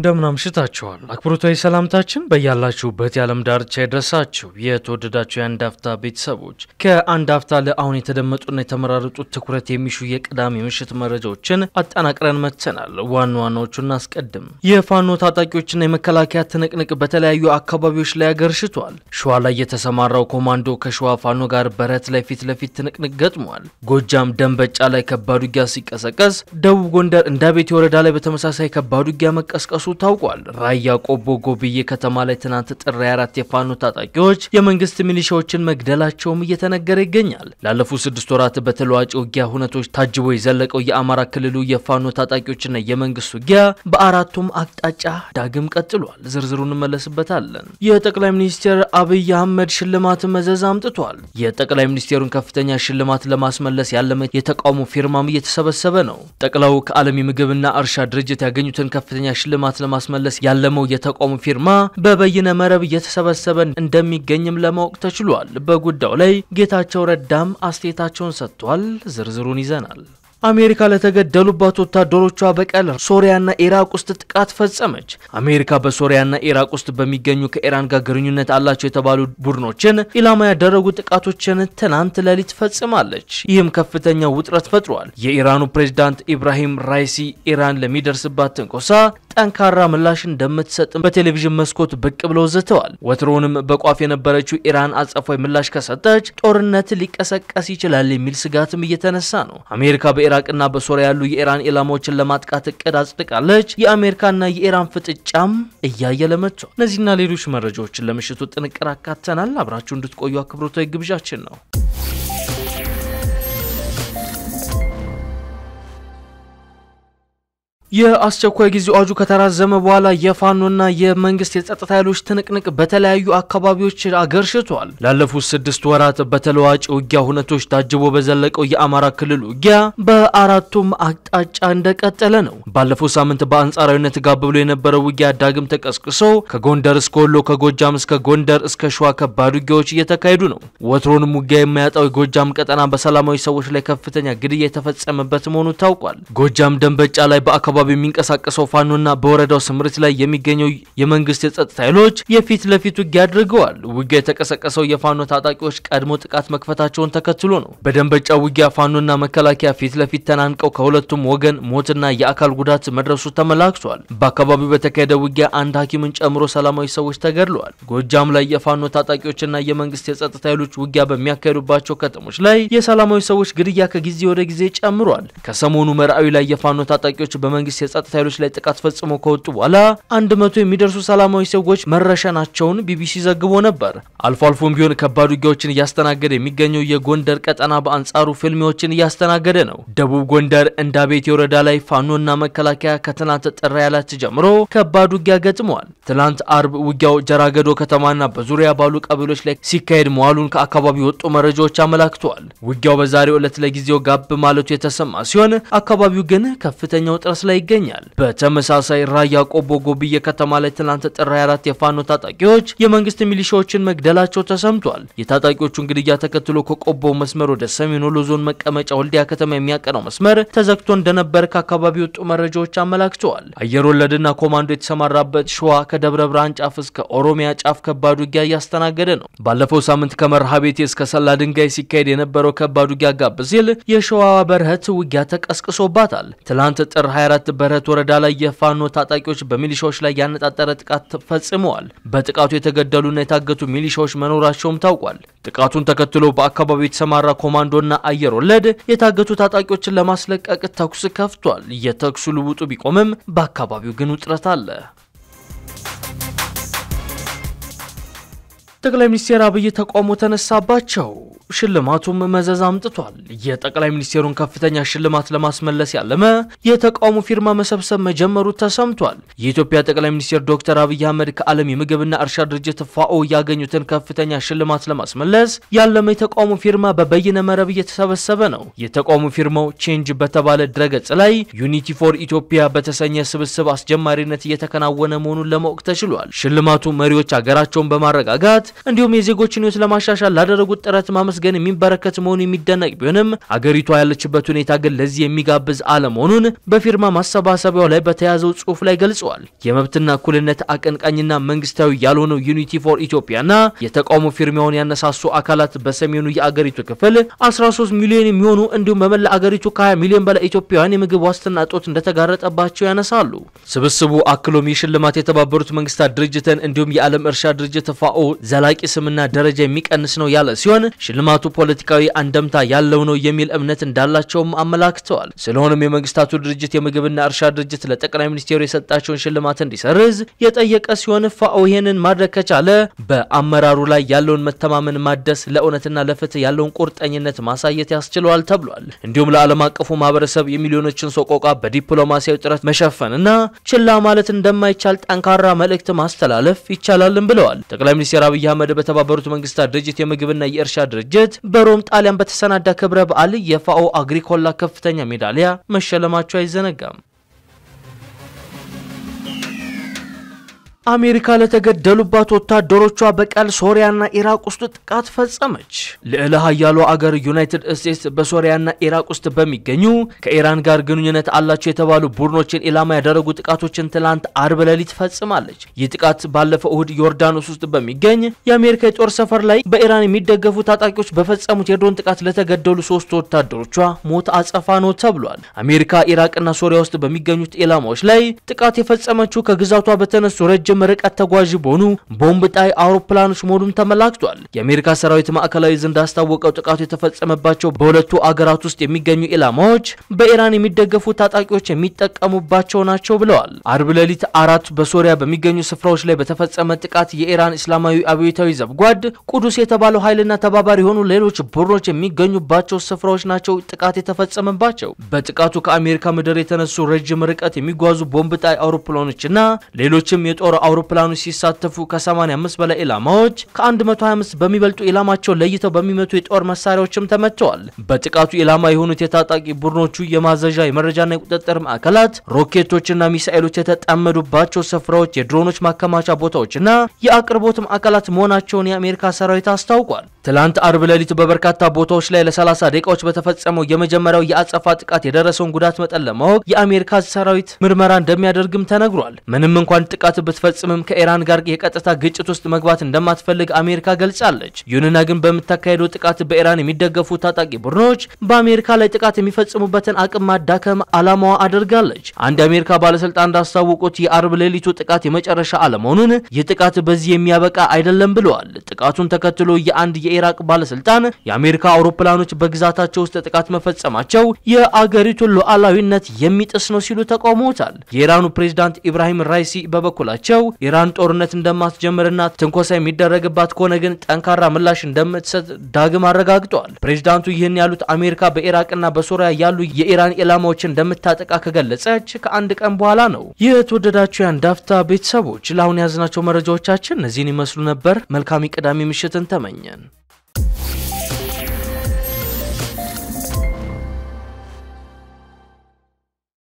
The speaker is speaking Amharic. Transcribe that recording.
እንደምን አምሽታችኋል። አክብሮታዊ ሰላምታችን በያላችሁበት የዓለም ዳርቻ ይድረሳችሁ። የተወደዳችሁ የአንድ አፍታ ቤተሰቦች ከአንድ አፍታ ለአሁን የተደመጡና የተመራረጡት ትኩረት የሚሹ የቅዳሜ ምሽት መረጃዎችን አጠናቅረን መጥተናል። ዋና ዋናዎቹ እናስቀድም። የፋኖ ታጣቂዎችና የመከላከያ ትንቅንቅ በተለያዩ አካባቢዎች ላይ አገርሽቷል። ሸዋ ላይ የተሰማራው ኮማንዶ ከሸዋ ፋኖ ጋር በረት ላይ ፊት ለፊት ትንቅንቅ ገጥሟል። ጎጃም ደንበጫ ላይ ከባድ ውጊያ ሲቀሰቀስ፣ ደቡብ ጎንደር እንዳቤት ወረዳ ላይ በተመሳሳይ ከባድ ውጊያ መቀስቀሱ ታውቋል። ራያ ቆቦ ጎብዬ ከተማ ላይ ትናንት ጥሪ አራት የፋኖ ታጣቂዎች የመንግስት ሚሊሻዎችን መግደላቸውም እየተነገረ ይገኛል። ላለፉት ስድስት ወራት በተለዋጭ ውጊያ ሁነቶች ታጅቦ የዘለቀው የአማራ ክልሉ የፋኖ ታጣቂዎችና የመንግስት ውጊያ በአራቱም አቅጣጫ ዳግም ቀጥሏል። ዝርዝሩ እንመለስበታለን። የጠቅላይ ሚኒስትር አብይ አህመድ ሽልማት መዘዝ አምጥቷል። የጠቅላይ ሚኒስትሩን ከፍተኛ ሽልማት ለማስመለስ ያለመ የተቃውሞ ፊርማም እየተሰበሰበ ነው። ጠቅላው ከዓለም የምግብና እርሻ ድርጅት ያገኙትን ከፍተኛ ሽልማት ለማስመለስ ያለመው የተቋሙ ፊርማ በበይነ መረብ እየተሰበሰበ እንደሚገኝም ለማወቅ ተችሏል። በጉዳዩ ላይ ጌታቸው ረዳም አስተያየታቸውን ሰጥቷል። ዝርዝሩን ይዘናል። አሜሪካ ለተገደሉባት ወታደሮቿ በቀል ሶሪያና ኢራቅ ውስጥ ጥቃት ፈጸመች። አሜሪካ በሶሪያና ኢራቅ ውስጥ በሚገኙ ከኢራን ጋር ግንኙነት አላቸው የተባሉ ቡድኖችን ኢላማ ያደረጉ ጥቃቶችን ትናንት ሌሊት ፈጽማለች። ይህም ከፍተኛ ውጥረት ፈጥሯል። የኢራኑ ፕሬዝዳንት ኢብራሂም ራይሲ ኢራን ለሚደርስባት ትንኮሳ ጠንካራ ምላሽ እንደምትሰጥ በቴሌቪዥን መስኮት ብቅ ብለው ዝተዋል። ወትሮውንም በቋፍ የነበረችው ኢራን አጸፋዊ ምላሽ ከሰጠች ጦርነት ሊቀሰቀስ ይችላል የሚል ስጋትም እየተነሳ ነው። አሜሪካ በኢራቅና በሶሪያ ያሉ የኢራን ኢላማዎችን ለማጥቃት እቅድ አጽድቃለች። የአሜሪካና የኢራን ፍጥጫም እያየለ መጥቷል። እነዚህና ሌሎች መረጃዎችን ለምሽቱ ጥንቅር አካተናል። አብራችሁ እንድትቆዩ አክብሮታዊ ግብዣችን ነው። የአስቸኳይ ጊዜ አዋጁ ከተራዘመ በኋላ የፋኖና የመንግስት የጸጥታ ኃይሎች ትንቅንቅ በተለያዩ አካባቢዎች አገርሽቷል። ላለፉት ስድስት ወራት በተለዋጭ ውጊያ ሁነቶች ታጅቦ በዘለቀው የአማራ ክልል ውጊያ በአራቱም አቅጣጫ እንደቀጠለ ነው። ባለፈው ሳምንት በአንጻራዊነት ጋብ ብሎ የነበረው ውጊያ ዳግም ተቀስቅሶ ከጎንደር እስከ ወሎ፣ ከጎጃም እስከ ጎንደር እስከ ሸዋ ከባድ ውጊያዎች እየተካሄዱ ነው። ወትሮንም ውጊያ የማያጣው የጎጃም ቀጠና በሰላማዊ ሰዎች ላይ ከፍተኛ ግድያ የተፈጸመበት መሆኑ ታውቋል። ጎጃም ደንበጫ ላይ በአካባቢ አካባቢ የሚንቀሳቀሰው ፋኖና በወረዳው ስምሪት ላይ የሚገኘው የመንግስት የጸጥታ ኃይሎች የፊት ለፊት ውጊያ አድርገዋል። ውጊያ የተቀሰቀሰው የፋኖ ታጣቂዎች ቀድሞ ጥቃት መክፈታቸውን ተከትሎ ነው። በደንበጫ ውጊያ ፋኖና መከላከያ ፊት ለፊት ተናንቀው ከሁለቱም ወገን ሞትና የአካል ጉዳት መድረሱ ተመላክቷል። በአካባቢው በተካሄደ ውጊያ አንድ ሐኪምን ጨምሮ ሰላማዊ ሰዎች ተገድለዋል። ጎጃም ላይ የፋኖ ታጣቂዎችና የመንግስት የጸጥታ ኃይሎች ውጊያ በሚያካሄዱባቸው ከተሞች ላይ የሰላማዊ ሰዎች ግድያ ከጊዜ ወደ ጊዜ ጨምሯል። ከሰሞኑ መርአዊ ላይ የፋኖ ታጣቂዎች በመንግስት መንግስት የጸጥታ ኃይሎች ላይ ጥቃት ፈጽሞ ከወጡ በኋላ አንድ መቶ የሚደርሱ ሰላማዊ ሰዎች መረሸናቸውን ቢቢሲ ዘግቦ ነበር። አልፎ አልፎም ቢሆን ከባድ ውጊያዎችን እያስተናገደ የሚገኘው የጎንደር ቀጠና በአንጻሩ ፍልሚዎችን እያስተናገደ ነው። ደቡብ ጎንደር ቤት፣ የወረዳ ላይ ፋኖና መከላከያ ከትናንት ጥር ያላት ጀምሮ ከባድ ውጊያ ገጥመዋል። ትላንት አርብ ውጊያው ጀራገዶ ከተማና በዙሪያ ባሉ ቀበሌዎች ላይ ሲካሄድ መዋሉን ከአካባቢው የወጡ መረጃዎች አመላክተዋል። ውጊያው በዛሬው ዕለት ለጊዜው ጋብ ማለቱ የተሰማ ሲሆን አካባቢው ግን ከፍተኛ ውጥረት ላይ ላይ ይገኛል። በተመሳሳይ ራያ ቆቦ ጎብዬ ከተማ ላይ ትናንት ጥር 24 የፋኖ ታጣቂዎች የመንግስት ሚሊሻዎችን መግደላቸው ተሰምቷል። የታጣቂዎቹን ግድያ ተከትሎ ከቆቦ መስመር ወደ ሰሜን ወሎ ዞን መቀመጫ ወልዲያ ከተማ የሚያቀናው መስመር ተዘግቶ እንደነበረ ከአካባቢ የወጡ መረጃዎች አመላክተዋል። አየር ወለድና ኮማንዶ የተሰማራበት ሸዋ ከደብረ ብርሃን ጫፍ እስከ ኦሮሚያ ጫፍ ከባድ ውጊያ እያስተናገደ ነው። ባለፈው ሳምንት ከመርሃ ቤቴ እስከ ሰላ ድንጋይ ሲካሄድ የነበረው ከባድ ውጊያ ጋብ ሲል የሸዋ በርህት ውጊያ ተቀስቅሶባታል። ትላንት ጥር 24 በረት ወረዳ ላይ የፋኖ ታጣቂዎች በሚሊሻዎች ላይ ያነጣጠረ ጥቃት ፈጽመዋል። በጥቃቱ የተገደሉና የታገቱ ሚሊሻዎች መኖራቸውም ታውቋል። ጥቃቱን ተከትሎ በአካባቢው የተሰማራ ኮማንዶና አየር ወለድ የታገቱ ታጣቂዎችን ለማስለቀቅ ተኩስ ከፍቷል። የተኩሱ ልውጡ ቢቆምም በአካባቢው ግን ውጥረት አለ። ጠቅላይ ሚኒስትር አብይ ተቃውሞ ተነሳባቸው። ሽልማቱም መዘዝ አምጥቷል። የጠቅላይ ሚኒስቴሩን ከፍተኛ ሽልማት ለማስመለስ ያለመ የተቃውሞ ፊርማ መሰብሰብ መጀመሩ ተሰምቷል። የኢትዮጵያ ጠቅላይ ሚኒስቴር ዶክተር አብይ አህመድ ከዓለም የምግብና እርሻ ድርጅት ፋኦ ያገኙትን ከፍተኛ ሽልማት ለማስመለስ ያለመ የተቃውሞ ፊርማ በበይነ መረብ እየተሰበሰበ ነው። የተቃውሞ ፊርማው ቼንጅ በተባለ ድረገጽ ላይ ዩኒቲ ፎር ኢትዮጵያ በተሰኘ ስብስብ አስጀማሪነት እየተከናወነ መሆኑን ለማወቅ ተችሏል። ሽልማቱ መሪዎች ሀገራቸውን በማረጋጋት እንዲሁም የዜጎችን ህይወት ለማሻሻል ላደረጉት ጥረት ማመስገን የሚበረከት መሆኑ የሚደነቅ ቢሆንም አገሪቷ ያለችበት ሁኔታ ግን ለዚህ የሚጋብዝ አለመሆኑን በፊርማ ማሰባሰቢያው ላይ በተያዘው ጽሑፍ ላይ ገልጸዋል። የመብትና እኩልነት አቀንቃኝና መንግስታዊ ያልሆነው ዩኒቲ ፎር ኢትዮጵያና የተቃውሞ ፊርማውን ያነሳሱ አካላት በሰሜኑ የአገሪቱ ክፍል 13 ሚሊዮን የሚሆኑ እንዲሁም በመላ አገሪቱ ከ20 ሚሊዮን በላይ ኢትዮጵያውያን የምግብ ዋስትና እጦት እንደተጋረጠባቸው ያነሳሉ። ስብስቡ አክሎም የሽልማት ሽልማት የተባበሩት መንግስታት ድርጅትን እንዲሁም የዓለም እርሻ ድርጅት ፋኦ ዘላቂ ስምና ደረጃ የሚቀንስ ነው ያለ ሲሆን ሽልማቱ ፖለቲካዊ አንደምታ ያለው ነው የሚል እምነት እንዳላቸውም አመላክተዋል። ስለሆነም የመንግስታቱ ድርጅት የምግብና እርሻ ድርጅት ለጠቅላይ ሚኒስቴሩ የሰጣቸውን ሽልማት እንዲሰርዝ የጠየቀ ሲሆን ፋኦ ይህንን ማድረግ ከቻለ በአመራሩ ላይ ያለውን መተማመን ማደስ፣ ለእውነትና ለፍትህ ያለውን ቁርጠኝነት ማሳየት ያስችለዋል ተብሏል። እንዲሁም ለዓለም አቀፉ ማህበረሰብ የሚሊዮኖችን ሰቆቃ በዲፕሎማሲያዊ ጥረት መሸፈንና ችላ ማለት እንደማይቻል ጠንካራ መልእክት ማስተላለፍ ይቻላልም ብለዋል። ጠቅላይ ሚኒስትር አብይ አብይ አህመድ በተባበሩት መንግስታት ድርጅት የምግብና የእርሻ ድርጅት በሮም ጣሊያን በተሰናዳ ክብረ በዓል የፋኦ አግሪኮላ ከፍተኛ ሜዳሊያ መሸለማቸው አይዘነጋም። አሜሪካ ለተገደሉባት ወታደሮቿ በቀል ሶሪያና ኢራቅ ውስጥ ጥቃት ፈጸመች። ልዕለ ሀያሉ አገር ዩናይትድ ስቴትስ በሶሪያና ኢራቅ ውስጥ በሚገኙ ከኢራን ጋር ግንኙነት አላቸው የተባሉ ቡድኖችን ኢላማ ያደረጉ ጥቃቶችን ትላንት አርብ ሌሊት ፈጽማለች። ይህ ጥቃት ባለፈው እሁድ ዮርዳኖስ ውስጥ በሚገኝ የአሜሪካ የጦር ሰፈር ላይ በኢራን የሚደገፉ ታጣቂዎች በፈጸሙት የድሮን ጥቃት ለተገደሉ ሶስት ወታደሮቿ ሞት አጸፋ ነው ተብሏል። አሜሪካ ኢራቅና ሶሪያ ውስጥ በሚገኙት ኢላማዎች ላይ ጥቃት የፈጸመችው ከግዛቷ በተነሱ ረጅም ረጅም ርቀት ተጓዥ በሆኑ ቦምብ ጣይ አውሮፕላኖች መሆኑም ተመላክቷል። የአሜሪካ ሰራዊት ማዕከላዊ ዘንድ እንዳስታወቀው ጥቃቱ የተፈጸመባቸው በሁለቱ አገራት ውስጥ የሚገኙ ኢላማዎች በኢራን የሚደገፉ ታጣቂዎች የሚጠቀሙባቸው ናቸው ብለዋል። አርብ ሌሊት አራት በሶሪያ በሚገኙ ስፍራዎች ላይ በተፈጸመ ጥቃት የኢራን እስላማዊ አብዮታዊ ዘብጓድ ቁዱስ የተባለው ኃይልና ተባባሪ የሆኑ ሌሎች ቡድኖች የሚገኙባቸው ስፍራዎች ናቸው ጥቃት የተፈጸመባቸው። በጥቃቱ ከአሜሪካ ምድር የተነሱ ረጅም ርቀት የሚጓዙ ቦምብ ጣይ አውሮፕላኖችና ሌሎችም የጦር አውሮፕላኑ ሲሳተፉ ከ85 በላይ ኢላማዎች ከ125 በሚበልጡ ኢላማቸው ለይተው በሚመቱ የጦር መሳሪያዎችም ተመተዋል። በጥቃቱ ኢላማ የሆኑት የታጣቂ ቡድኖቹ የማዘዣ የመረጃና የቁጥጥር ማዕከላት፣ ሮኬቶችና ሚሳኤሎች የተጣመዱባቸው ስፍራዎች፣ የድሮኖች ማከማቻ ቦታዎችና የአቅርቦት ማዕከላት መሆናቸውን የአሜሪካ ሰራዊት አስታውቋል። ትላንት አርብ ሌሊት በበርካታ ቦታዎች ላይ ለ30 ደቂቃዎች በተፈጸመው የመጀመሪያው የአጸፋ ጥቃት የደረሰውን ጉዳት መጠን ለማወቅ የአሜሪካ ሰራዊት ምርመራ እንደሚያደርግም ተነግሯል። ምንም እንኳን ጥቃት ብትፈ በፍጹምም ከኢራን ጋር የቀጥታ ግጭት ውስጥ መግባት እንደማትፈልግ አሜሪካ ገልጻለች። ይሁንና ግን በምታካሄደው ጥቃት በኢራን የሚደገፉ ታጣቂ ቡድኖች በአሜሪካ ላይ ጥቃት የሚፈጽሙበትን አቅም ማዳከም አላማዋ አድርጋለች። አንድ የአሜሪካ ባለስልጣን እንዳስታወቁት የአርብ ሌሊቱ ጥቃት የመጨረሻ አለመሆኑን ይህ ጥቃት በዚህ የሚያበቃ አይደለም ብለዋል። ጥቃቱን ተከትሎ የአንድ የኢራቅ ባለስልጣን የአሜሪካ አውሮፕላኖች በግዛታቸው ውስጥ ጥቃት መፈጸማቸው የአገሪቱን ሉዓላዊነት የሚጥስ ነው ሲሉ ተቃውሞታል። የኢራኑ ፕሬዝዳንት ኢብራሂም ራይሲ በበኩላቸው አክለው ኢራን ጦርነት እንደማትጀምርና ትንኮሳ የሚደረግባት ከሆነ ግን ጠንካራ ምላሽ እንደምትሰጥ ዳግም አረጋግጠዋል። ፕሬዚዳንቱ ይህን ያሉት አሜሪካ በኢራቅና በሶሪያ ያሉ የኢራን ኢላማዎችን እንደምታጠቃ ከገለጸች ከአንድ ቀን በኋላ ነው። ይህ የተወደዳችሁ የአንድ ቤተሰቦች ለአሁን የያዝናቸው መረጃዎቻችን እነዚህን ይመስሉ ነበር። መልካም ቅዳሜ ምሽትን ተመኘን።